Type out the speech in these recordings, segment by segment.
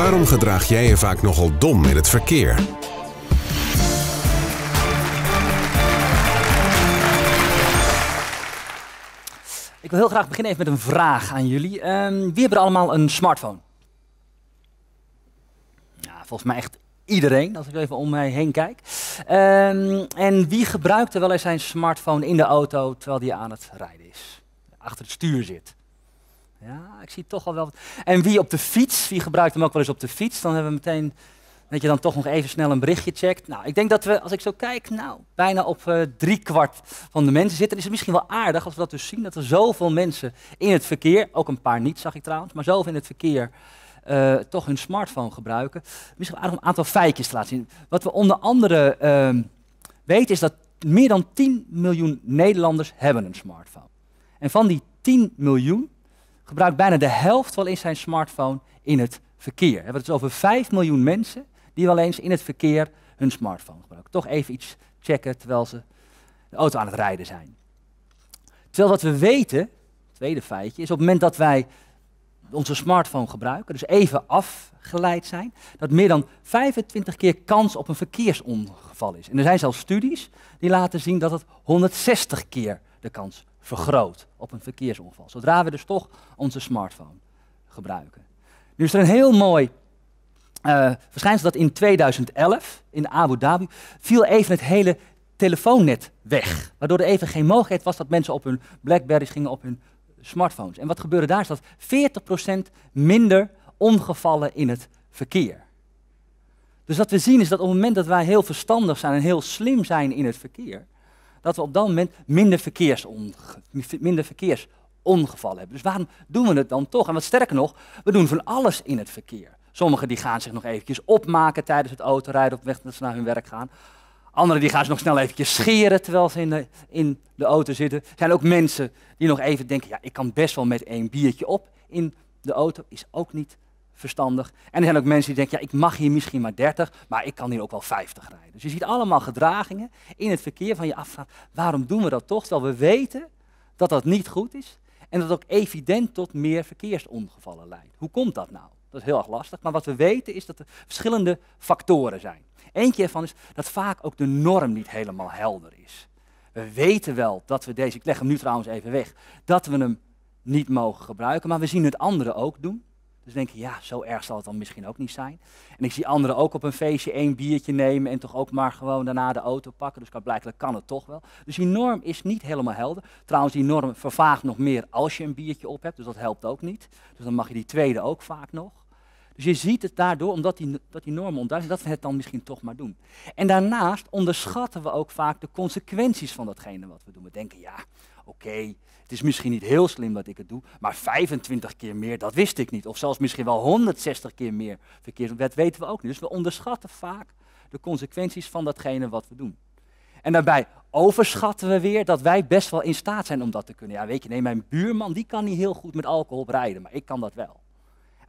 Waarom gedraag jij je vaak nogal dom in het verkeer? Ik wil heel graag beginnen even met een vraag aan jullie. Ehm, wie hebben er allemaal een smartphone? Ja, volgens mij echt iedereen, als ik even om mij heen kijk. Ehm, en wie gebruikt er wel eens zijn smartphone in de auto terwijl die aan het rijden is? Achter het stuur zit. Ja, ik zie toch al wel. En wie op de fiets, wie gebruikt hem ook wel eens op de fiets? Dan hebben we meteen dat je dan toch nog even snel een berichtje checkt. Nou, ik denk dat we, als ik zo kijk, nou, bijna op uh, eh, drie kwart van de mensen zitten. Is het misschien wel aardig als we dat dus zien, dat er zoveel mensen in het verkeer, ook een paar niet, zag ik trouwens, maar zoveel in het verkeer eh, toch hun smartphone gebruiken. Misschien aardig om een aantal feitjes te laten zien. Wat we onder andere uh, weten is dat meer dan 10 miljoen Nederlanders hebben een smartphone. En van die 10 miljoen gebruikt bijna de helft wel eens zijn smartphone in het verkeer. We is het over 5 miljoen mensen die wel eens in het verkeer hun smartphone gebruiken. Toch even iets checken terwijl ze de auto aan het rijden zijn. Terwijl wat we weten, tweede feitje, is op het moment dat wij onze smartphone gebruiken, dus even afgeleid zijn, dat meer dan 25 keer kans op een verkeersongeval is. En er zijn zelfs studies die laten zien dat het 160 keer de kans vergroot op een verkeersongeval. Zodra we dus toch onze smartphone gebruiken. Nu is er een heel mooi eh, verschijnsel dat in 2011 in Abu Dhabi viel even het hele telefoonnet weg. Waardoor er even geen mogelijkheid was dat mensen op hun Blackberries gingen op hun smartphones. En wat gebeurde daar is dat 40% minder ongevallen in het verkeer. Dus wat we zien is dat op het moment dat wij heel verstandig zijn en heel slim zijn in het verkeer, dat we op dat moment minder, minder verkeersongevallen hebben. Dus waarom doen we het dan toch? En wat sterker nog, we doen van alles in het verkeer. Sommigen die gaan zich nog eventjes opmaken tijdens het autorijden op weg dat ze naar hun werk gaan. Anderen die gaan ze nog snel eventjes scheren terwijl ze in de, in de auto zitten. Er zijn ook mensen die nog even denken, ja, ik kan best wel met één biertje op in de auto. Is ook niet verstandig. En er zijn ook mensen die denken, ja, ik mag hier misschien maar 30, maar ik kan hier ook wel 50 rijden. Dus je ziet allemaal gedragingen in het verkeer van je afvraagt, waarom doen we dat toch? Terwijl we weten dat dat niet goed is en dat het ook evident tot meer verkeersongevallen leidt. Hoe komt dat nou? Dat is heel erg lastig, maar wat we weten is dat er verschillende factoren zijn. Eentje ervan is dat vaak ook de norm niet helemaal helder is. We weten wel dat we deze, ik leg hem nu trouwens even weg, dat we hem niet mogen gebruiken, maar we zien het anderen ook doen. Dus denk je, ja, zo erg zal het dan misschien ook niet zijn. En ik zie anderen ook op een feestje één biertje nemen en toch ook maar gewoon daarna de auto pakken. Dus blijkbaar kan het toch wel. Dus die norm is niet helemaal helder. Trouwens, die norm vervaagt nog meer als je een biertje op hebt, dus dat helpt ook niet. Dus dan mag je die tweede ook vaak nog. Dus je ziet het daardoor, omdat die, dat die normen dat we het dan misschien toch maar doen. En daarnaast onderschatten we ook vaak de consequenties van datgene wat we doen. We denken, ja, oké, het is misschien niet heel slim dat ik het doe, maar 25 keer meer, dat wist ik niet. Of zelfs misschien wel 160 keer meer verkeerd. Dat weten we ook niet. Dus we onderschatten vaak de consequenties van datgene wat we doen. En daarbij overschatten we weer dat wij best wel in staat zijn om dat te kunnen. Ja, weet je, nee, mijn buurman die kan niet heel goed met alcohol rijden, maar ik kan dat wel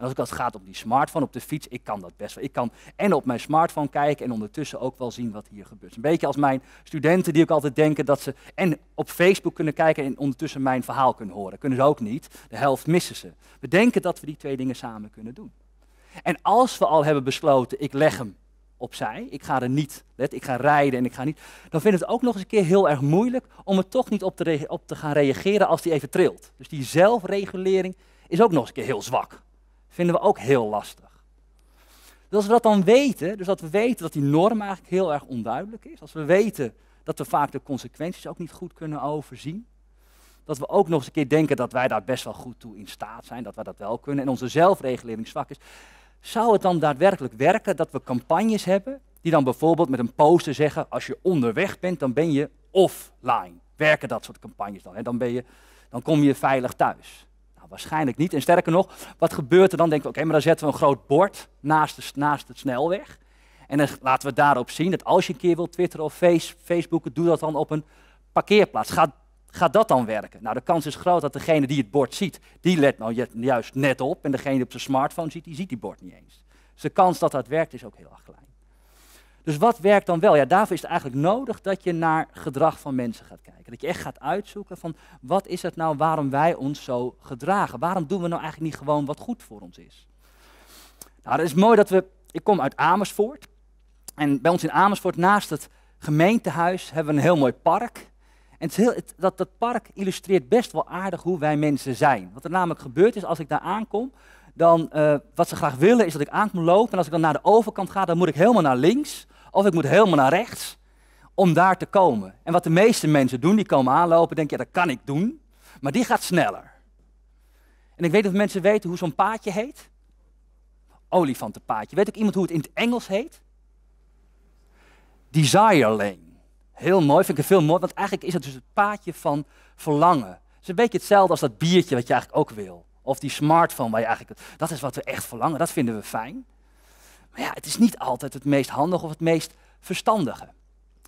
als ik als het gaat op die smartphone, op de fiets, ik kan dat best wel. Ik kan en op mijn smartphone kijken en ondertussen ook wel zien wat hier gebeurt. Een beetje als mijn studenten die ook altijd denken dat ze en op Facebook kunnen kijken en ondertussen mijn verhaal kunnen horen. Kunnen ze ook niet, de helft missen ze. We denken dat we die twee dingen samen kunnen doen. En als we al hebben besloten, ik leg hem opzij, ik ga er niet, let, ik ga rijden en ik ga niet, dan vind ik het ook nog eens een keer heel erg moeilijk om er toch niet op te, op te gaan reageren als die even trilt. Dus die zelfregulering is ook nog eens een keer heel zwak vinden we ook heel lastig. Dus als we dat dan weten, dus dat we weten dat die norm eigenlijk heel erg onduidelijk is, als we weten dat we vaak de consequenties ook niet goed kunnen overzien, dat we ook nog eens een keer denken dat wij daar best wel goed toe in staat zijn, dat we dat wel kunnen en onze zelfregulering zwak is, zou het dan daadwerkelijk werken dat we campagnes hebben die dan bijvoorbeeld met een poster zeggen, als je onderweg bent, dan ben je offline. Werken dat soort campagnes dan? En dan, ben je, dan kom je veilig thuis. Nou, waarschijnlijk niet. En sterker nog, wat gebeurt er dan? Denken we, oké, maar dan zetten we een groot bord naast de, naast snelweg. En dan laten we daarop zien dat als je een keer wilt twitteren of face, facebooken, doe dat dan op een parkeerplaats. Gaat, gaat dat dan werken? Nou, de kans is groot dat degene die het bord ziet, die let nou juist net op. En degene die op zijn smartphone ziet, die ziet die bord niet eens. Dus de kans dat dat werkt is ook heel erg klein. Dus wat werkt dan wel? Ja, daarvoor is het eigenlijk nodig dat je naar gedrag van mensen gaat kijken. Dat je echt gaat uitzoeken van wat is het nou waarom wij ons zo gedragen? Waarom doen we nou eigenlijk niet gewoon wat goed voor ons is? Nou, dat is mooi dat we. Ik kom uit Amersfoort. En bij ons in Amersfoort, naast het gemeentehuis, hebben we een heel mooi park. En het heel, dat, dat park illustreert best wel aardig hoe wij mensen zijn. Wat er namelijk gebeurt is, als ik daar aankom, dan eh, wat ze graag willen is dat ik aankom lopen. En als ik dan naar de overkant ga, dan moet ik helemaal naar links of ik moet helemaal naar rechts om daar te komen. En wat de meeste mensen doen, die komen aanlopen, denken, ja, dat kan ik doen, maar die gaat sneller. En ik weet dat mensen weten hoe zo'n paadje heet. Olifantenpaadje. Weet ook iemand hoe het in het Engels heet? Desire lane. Heel mooi, vind ik het veel mooi, want eigenlijk is het dus het paadje van verlangen. Het is een beetje hetzelfde als dat biertje wat je eigenlijk ook wil. Of die smartphone waar je eigenlijk... Dat is wat we echt verlangen, dat vinden we fijn. Maar ja, het is niet altijd het meest handige of het meest verstandige.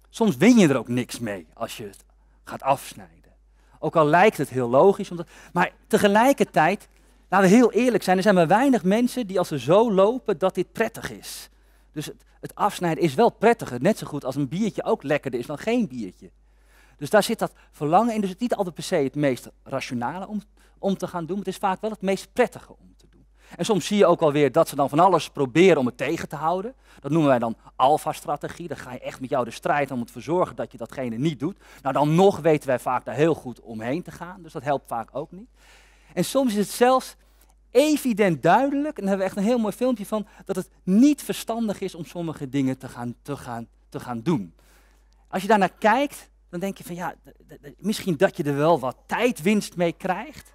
Soms win je er ook niks mee als je het gaat afsnijden. Ook al lijkt het heel logisch. Omdat, maar tegelijkertijd, laten we heel eerlijk zijn, er zijn maar weinig mensen die als ze zo lopen dat dit prettig is. Dus het, het afsnijden is wel prettiger. Net zo goed als een biertje ook lekkerder is dan geen biertje. Dus daar zit dat verlangen in. Dus het is niet altijd per se het meest rationale om, om te gaan doen. Maar het is vaak wel het meest prettige om en soms zie je ook alweer dat ze dan van alles proberen om het tegen te houden. Dat noemen wij dan alfa-strategie. Dan ga je echt met jou de strijd om te verzorgen dat je datgene niet doet. Nou, dan nog weten wij vaak daar heel goed omheen te gaan. Dus dat helpt vaak ook niet. En soms is het zelfs evident duidelijk, en daar hebben we echt een heel mooi filmpje van, dat het niet verstandig is om sommige dingen te gaan, te gaan, te gaan doen. Als je daarnaar kijkt, dan denk je van ja, misschien dat je er wel wat tijdwinst mee krijgt.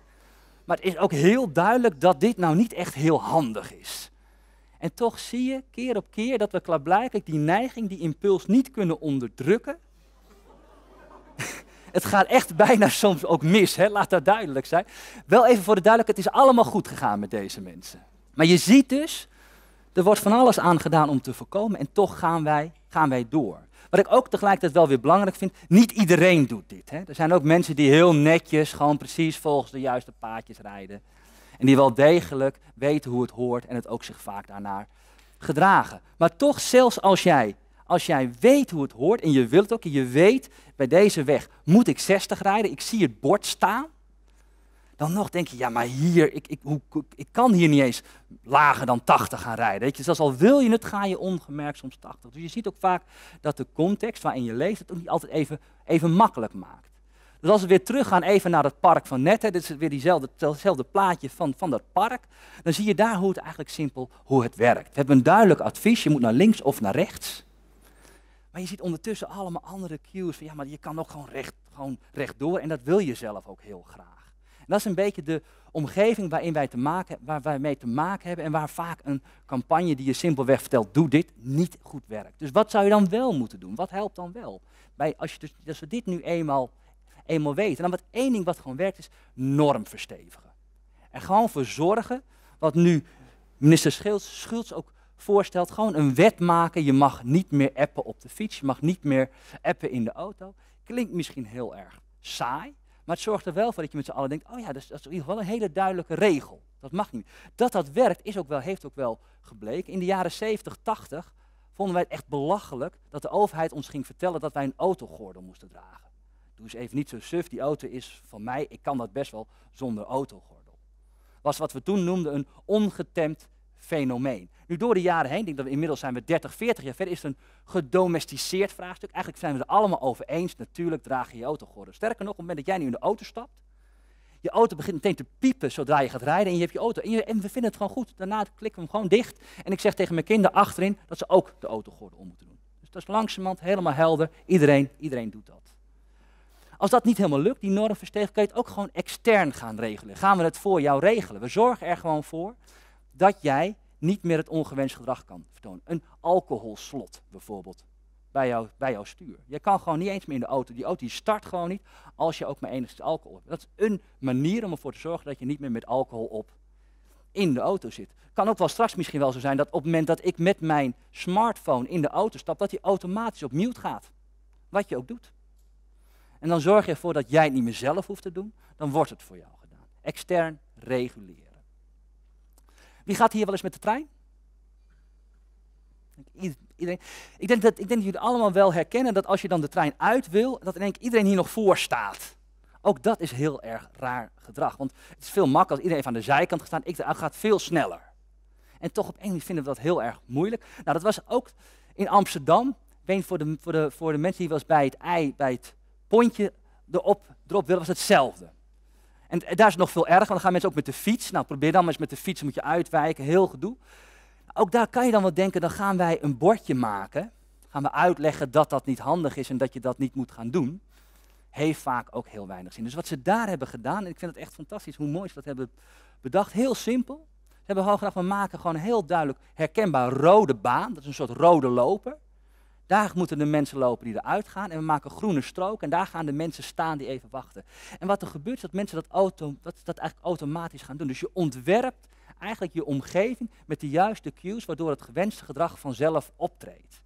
Maar het is ook heel duidelijk dat dit nou niet echt heel handig is. En toch zie je keer op keer dat we klaarblijkelijk die neiging, die impuls niet kunnen onderdrukken. het gaat echt bijna soms ook mis, hè? laat dat duidelijk zijn. Wel even voor de duidelijkheid, het is allemaal goed gegaan met deze mensen. Maar je ziet dus, er wordt van alles aan gedaan om te voorkomen en toch gaan wij, gaan wij door. Wat ik ook tegelijkertijd wel weer belangrijk vind, niet iedereen doet dit. Hè? Er zijn ook mensen die heel netjes, gewoon precies volgens de juiste paadjes rijden. En die wel degelijk weten hoe het hoort en het ook zich vaak daarnaar gedragen. Maar toch, zelfs als jij, als jij weet hoe het hoort en je wilt ook, en je weet bij deze weg moet ik 60 rijden, ik zie het bord staan, dan nog denk je, ja, maar hier, ik, ik, hoe, ik kan hier niet eens lager dan 80 gaan rijden. Weet je? Zelfs al wil je het, ga je ongemerkt soms 80. Dus je ziet ook vaak dat de context waarin je leeft het ook niet altijd even, even makkelijk maakt. Dus als we weer teruggaan even naar dat park van net, dit is weer diezelfde, hetzelfde plaatje van, van dat park, dan zie je daar hoe het eigenlijk simpel, hoe het werkt. We hebben een duidelijk advies, je moet naar links of naar rechts. Maar je ziet ondertussen allemaal andere cues van, ja, maar je kan ook gewoon, recht, gewoon rechtdoor en dat wil je zelf ook heel graag dat is een beetje de omgeving waarin wij te maken, waar wij mee te maken hebben en waar vaak een campagne die je simpelweg vertelt, doe dit, niet goed werkt. Dus wat zou je dan wel moeten doen? Wat helpt dan wel? Bij, als, je dus, we dit nu eenmaal, eenmaal weten. En dan wat één ding wat gewoon werkt is norm verstevigen. En gewoon voor zorgen, wat nu minister Schultz, Schultz ook voorstelt, gewoon een wet maken. Je mag niet meer appen op de fiets, je mag niet meer appen in de auto. Klinkt misschien heel erg saai, maar het zorgt er wel voor dat je met z'n allen denkt, oh ja, dat is, dat is in ieder geval een hele duidelijke regel. Dat mag niet. Dat dat werkt is ook wel, heeft ook wel gebleken. In de jaren 70, 80 vonden wij het echt belachelijk dat de overheid ons ging vertellen dat wij een autogordel moesten dragen. Doe eens even niet zo suf, die auto is van mij, ik kan dat best wel zonder autogordel. Was wat we toen noemden een ongetemd fenomeen. Nu door de jaren heen, ik denk dat we inmiddels zijn we 30, 40 jaar verder, is het een gedomesticeerd vraagstuk. Eigenlijk zijn we het allemaal over eens. Natuurlijk draag je je auto gordel. Sterker nog, op het moment dat jij nu in de auto stapt, je auto begint meteen te piepen zodra je gaat rijden en je hebt je auto. En, je, en we vinden het gewoon goed. Daarna klikken we hem gewoon dicht. En ik zeg tegen mijn kinderen achterin dat ze ook de autogordel om moeten doen. Dus dat is langzamerhand helemaal helder. Iedereen, iedereen doet dat. Als dat niet helemaal lukt, die normversteviging, kun je het ook gewoon extern gaan regelen. Gaan we het voor jou regelen? We zorgen er gewoon voor dat jij niet meer het ongewenst gedrag kan vertonen. Een alcoholslot bijvoorbeeld bij, bij jouw stuur. Je kan gewoon niet eens meer in de auto. Die auto die start gewoon niet als je ook maar enigszins alcohol hebt. Dat is een manier om ervoor te zorgen dat je niet meer met alcohol op in de auto zit. Kan ook wel straks misschien wel zo zijn dat op het moment dat ik met mijn smartphone in de auto stap, dat die automatisch op mute gaat. Wat je ook doet. En dan zorg je ervoor dat jij het niet meer zelf hoeft te doen, dan wordt het voor jou gedaan. Extern reguleren. Wie gaat hier wel eens met de trein? Ik, denk dat, ik denk dat jullie allemaal wel herkennen dat als je dan de trein uit wil, dat denk iedereen hier nog voor staat. Ook dat is heel erg raar gedrag. Want het is veel makkelijker als iedereen even aan de zijkant gestaan, staan. Ik gaat veel sneller. En toch op een manier vinden we dat heel erg moeilijk. Nou, dat was ook in Amsterdam. weet voor de, voor de, voor de mensen die wel bij het ei, bij het pontje erop, erop willen, was hetzelfde. En daar is het nog veel erger, want dan gaan mensen ook met de fiets. Nou, probeer dan maar eens met de fiets, moet je uitwijken, heel gedoe. Ook daar kan je dan wat denken, dan gaan wij een bordje maken. Gaan we uitleggen dat dat niet handig is en dat je dat niet moet gaan doen. Heeft vaak ook heel weinig zin. Dus wat ze daar hebben gedaan, en ik vind het echt fantastisch hoe mooi ze dat hebben bedacht. Heel simpel. Ze hebben gewoon gedacht, we maken gewoon heel duidelijk herkenbaar rode baan. Dat is een soort rode loper. Daar moeten de mensen lopen die eruit gaan. En we maken een groene strook en daar gaan de mensen staan die even wachten. En wat er gebeurt is dat mensen dat, auto, dat eigenlijk automatisch gaan doen. Dus je ontwerpt eigenlijk je omgeving met de juiste cues, waardoor het gewenste gedrag vanzelf optreedt.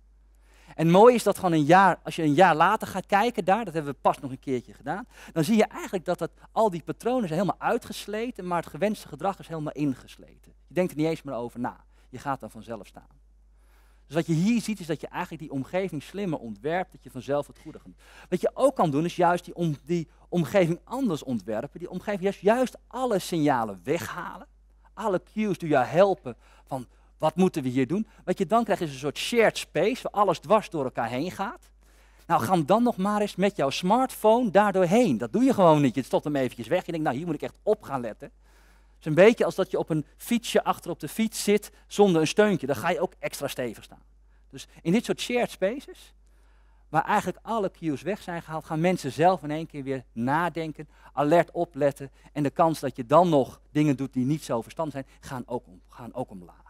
En mooi is dat gewoon een jaar, als je een jaar later gaat kijken daar, dat hebben we pas nog een keertje gedaan, dan zie je eigenlijk dat, dat al die patronen zijn helemaal uitgesleten, maar het gewenste gedrag is helemaal ingesleten. Je denkt er niet eens meer over na. Je gaat dan vanzelf staan. Dus wat je hier ziet is dat je eigenlijk die omgeving slimmer ontwerpt, dat je vanzelf het goede gaat Wat je ook kan doen is juist die, om, die omgeving anders ontwerpen, die omgeving juist, juist alle signalen weghalen, alle cues die jou helpen van wat moeten we hier doen. Wat je dan krijgt is een soort shared space waar alles dwars door elkaar heen gaat. Nou, ga dan nog maar eens met jouw smartphone daardoor heen. Dat doe je gewoon niet. Je stopt hem eventjes weg. Je denkt, nou, hier moet ik echt op gaan letten is een beetje als dat je op een fietsje achter op de fiets zit zonder een steuntje. Dan ga je ook extra stevig staan. Dus in dit soort shared spaces, waar eigenlijk alle cues weg zijn gehaald, gaan mensen zelf in één keer weer nadenken, alert opletten. En de kans dat je dan nog dingen doet die niet zo verstandig zijn, gaan ook, gaan ook omlaag.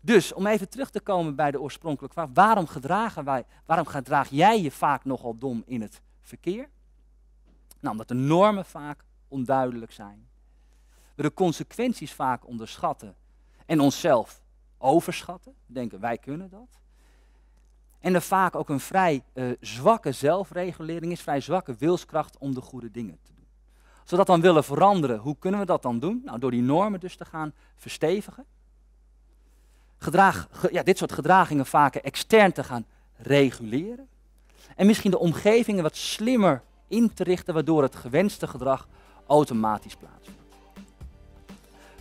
Dus om even terug te komen bij de oorspronkelijke vraag, waarom, gedragen wij, waarom gedraag jij je vaak nogal dom in het verkeer? Nou, omdat de normen vaak onduidelijk zijn de consequenties vaak onderschatten en onszelf overschatten. Denken wij kunnen dat. En er vaak ook een vrij eh, zwakke zelfregulering is, vrij zwakke wilskracht om de goede dingen te doen. Als we dat dan willen veranderen, hoe kunnen we dat dan doen? Nou, door die normen dus te gaan verstevigen. ja, dit soort gedragingen vaker extern te gaan reguleren. En misschien de omgevingen wat slimmer in te richten, waardoor het gewenste gedrag automatisch plaatsvindt.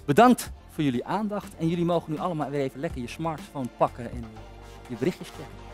Bedankt voor jullie aandacht. En jullie mogen nu allemaal weer even lekker je smartphone pakken en je berichtjes checken.